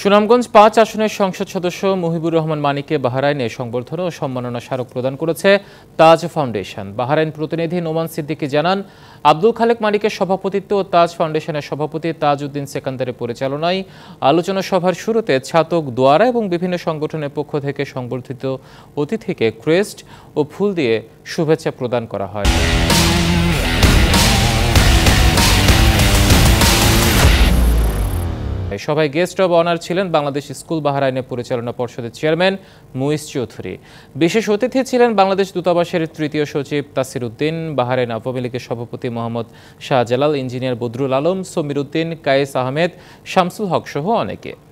সুনামগঞ্জ পাঁচ আসনের সংসদ সদস্য মুহিবুর রহমান মানিকে বাহারাইনে সংবর্ধনা ও সম্মাননা স্মারক প্রদান করেছে তাজ ফাউন্ডেশন বাহারাইন প্রতিনিধি নোমান সিদ্দিকি জানান আব্দুল খালেক মানিকের সভাপতিত্ব ও তাজ ফাউন্ডেশনের সভাপতি তাজ উদ্দিন সেকান্দারের পরিচালনায় আলোচনা সভার শুরুতে ছাতক দোয়ারা এবং বিভিন্ন সংগঠনের পক্ষ থেকে সংবর্ধিত অতিথিকে ক্রেস্ট ও ফুল দিয়ে শুভেচ্ছা প্রদান করা হয় সবাই গেস্ট অব অনার ছিলেন বাংলাদেশ স্কুল আইনে পরিচালনা পর্ষদের চেয়ারম্যান মুইস চৌধুরী বিশেষ অতিথি ছিলেন বাংলাদেশ দূতাবাসের তৃতীয় সচিব তাসির উদ্দিন বাহারেন আওয়ামী লীগের সভাপতি মোহাম্মদ শাহজালাল ইঞ্জিনিয়ার বদরুল আলম সমির উদ্দিন কায়েস আহমেদ শামসুল হক সহ অনেকে